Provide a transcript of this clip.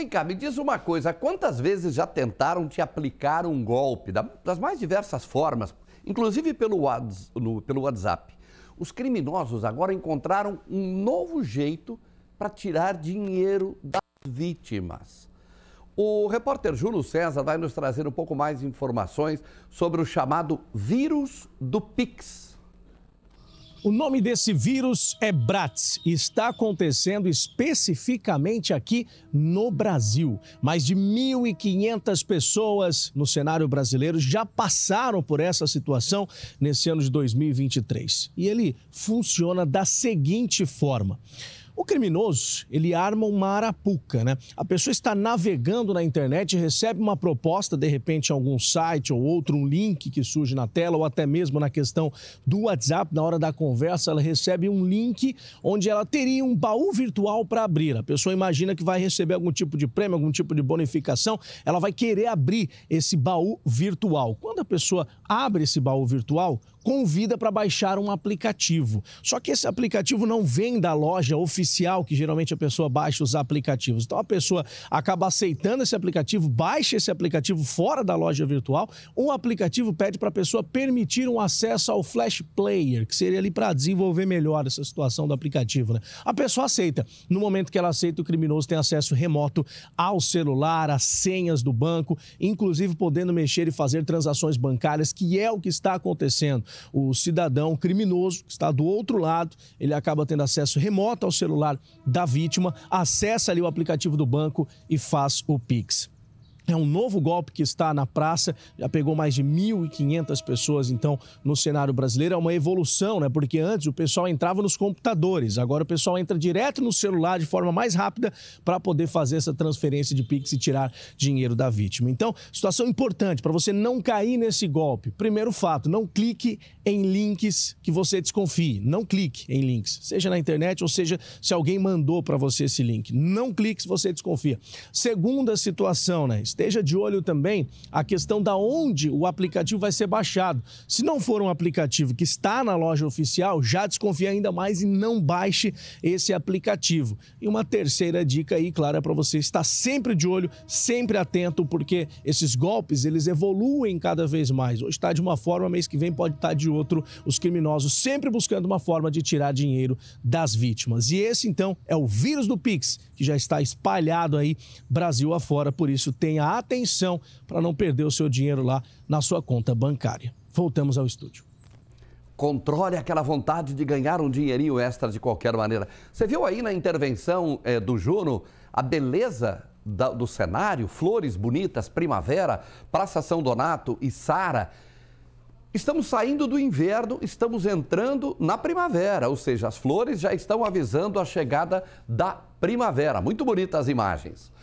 Vem cá, me diz uma coisa: quantas vezes já tentaram te aplicar um golpe, das mais diversas formas, inclusive pelo, pelo WhatsApp? Os criminosos agora encontraram um novo jeito para tirar dinheiro das vítimas. O repórter Júlio César vai nos trazer um pouco mais de informações sobre o chamado vírus do Pix. O nome desse vírus é Bratz e está acontecendo especificamente aqui no Brasil. Mais de 1.500 pessoas no cenário brasileiro já passaram por essa situação nesse ano de 2023. E ele funciona da seguinte forma: o criminoso, ele arma uma arapuca, né? A pessoa está navegando na internet recebe uma proposta, de repente, em algum site ou outro, um link que surge na tela, ou até mesmo na questão do WhatsApp, na hora da conversa, ela recebe um link onde ela teria um baú virtual para abrir. A pessoa imagina que vai receber algum tipo de prêmio, algum tipo de bonificação, ela vai querer abrir esse baú virtual. Quando a pessoa abre esse baú virtual, convida para baixar um aplicativo. Só que esse aplicativo não vem da loja oficial que geralmente a pessoa baixa os aplicativos. Então a pessoa acaba aceitando esse aplicativo, baixa esse aplicativo fora da loja virtual. Um aplicativo pede para a pessoa permitir um acesso ao Flash Player, que seria ali para desenvolver melhor essa situação do aplicativo. Né? A pessoa aceita. No momento que ela aceita, o criminoso tem acesso remoto ao celular, às senhas do banco, inclusive podendo mexer e fazer transações bancárias, que é o que está acontecendo. O cidadão criminoso que está do outro lado, ele acaba tendo acesso remoto ao celular celular da vítima, acessa ali o aplicativo do banco e faz o Pix. É um novo golpe que está na praça, já pegou mais de 1.500 pessoas, então, no cenário brasileiro. É uma evolução, né? Porque antes o pessoal entrava nos computadores, agora o pessoal entra direto no celular de forma mais rápida para poder fazer essa transferência de Pix e tirar dinheiro da vítima. Então, situação importante para você não cair nesse golpe. Primeiro fato, não clique em links que você desconfie. Não clique em links, seja na internet ou seja se alguém mandou para você esse link. Não clique se você desconfia. Segunda situação, né? esteja de olho também a questão da onde o aplicativo vai ser baixado. Se não for um aplicativo que está na loja oficial, já desconfie ainda mais e não baixe esse aplicativo. E uma terceira dica aí, claro, é para você estar sempre de olho, sempre atento, porque esses golpes, eles evoluem cada vez mais. Hoje está de uma forma, mês que vem pode estar tá de outro. Os criminosos sempre buscando uma forma de tirar dinheiro das vítimas. E esse, então, é o vírus do Pix que já está espalhado aí Brasil afora. Por isso, tenha atenção para não perder o seu dinheiro lá na sua conta bancária. Voltamos ao estúdio. Controle aquela vontade de ganhar um dinheirinho extra de qualquer maneira. Você viu aí na intervenção é, do Juno a beleza da, do cenário, flores bonitas, primavera, Praça São Donato e Sara. Estamos saindo do inverno, estamos entrando na primavera, ou seja, as flores já estão avisando a chegada da primavera. Muito bonitas as imagens.